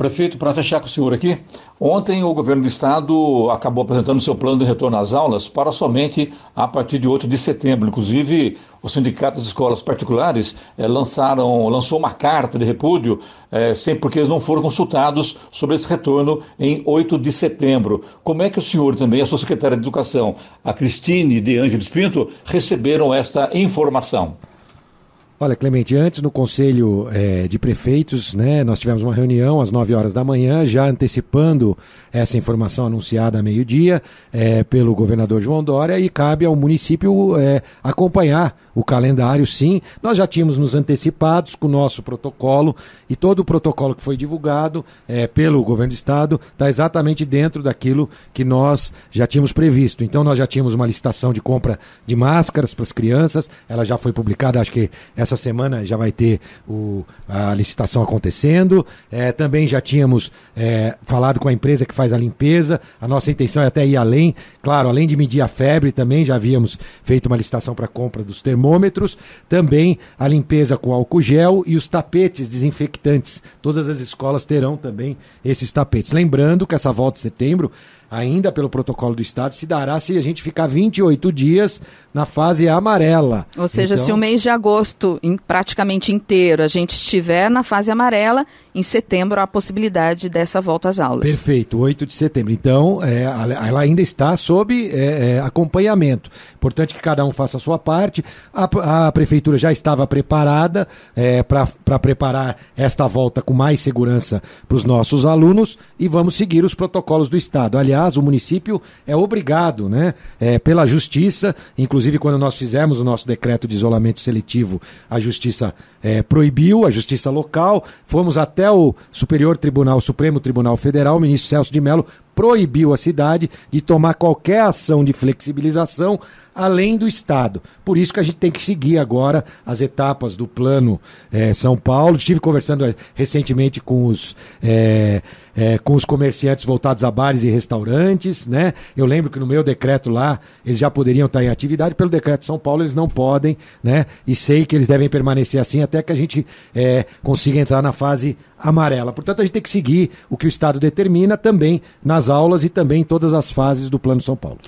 Prefeito, para fechar com o senhor aqui, ontem o governo do estado acabou apresentando seu plano de retorno às aulas para somente a partir de 8 de setembro. Inclusive, o Sindicato das Escolas Particulares eh, lançaram, lançou uma carta de repúdio, eh, sem, porque eles não foram consultados sobre esse retorno em 8 de setembro. Como é que o senhor também, a sua secretária de Educação, a Cristine de Ângelo Pinto, receberam esta informação? Olha, Clemente, antes no Conselho é, de Prefeitos, né, nós tivemos uma reunião às 9 horas da manhã, já antecipando essa informação anunciada a meio-dia é, pelo governador João Dória, e cabe ao município é, acompanhar o calendário, sim. Nós já tínhamos nos antecipados com o nosso protocolo, e todo o protocolo que foi divulgado pelo governo do estado está exatamente dentro daquilo que nós já tínhamos previsto. Então, nós já tínhamos uma licitação de compra de máscaras para as crianças, ela já foi publicada, acho que essa essa semana já vai ter o, a licitação acontecendo. É, também já tínhamos é, falado com a empresa que faz a limpeza. A nossa intenção é até ir além. Claro, além de medir a febre, também já havíamos feito uma licitação para compra dos termômetros. Também a limpeza com álcool gel e os tapetes desinfectantes. Todas as escolas terão também esses tapetes. Lembrando que essa volta de setembro ainda pelo protocolo do Estado, se dará se a gente ficar 28 dias na fase amarela. Ou seja, então... se o mês de agosto, em, praticamente inteiro, a gente estiver na fase amarela, em setembro há a possibilidade dessa volta às aulas. Perfeito, 8 de setembro. Então, é, ela ainda está sob é, é, acompanhamento. Importante que cada um faça a sua parte. A, a prefeitura já estava preparada é, para preparar esta volta com mais segurança para os nossos alunos e vamos seguir os protocolos do Estado. Aliás, o município é obrigado, né, é, pela justiça, inclusive quando nós fizemos o nosso decreto de isolamento seletivo, a justiça é, proibiu, a justiça local, fomos até o Superior Tribunal, Supremo Tribunal Federal, o ministro Celso de Mello proibiu a cidade de tomar qualquer ação de flexibilização além do Estado. Por isso que a gente tem que seguir agora as etapas do Plano é, São Paulo. Estive conversando é, recentemente com os. É, é, com os comerciantes voltados a bares e restaurantes, né? Eu lembro que no meu decreto lá, eles já poderiam estar em atividade, pelo decreto de São Paulo eles não podem, né? E sei que eles devem permanecer assim até que a gente é, consiga entrar na fase amarela. Portanto, a gente tem que seguir o que o Estado determina também nas aulas e também em todas as fases do Plano São Paulo.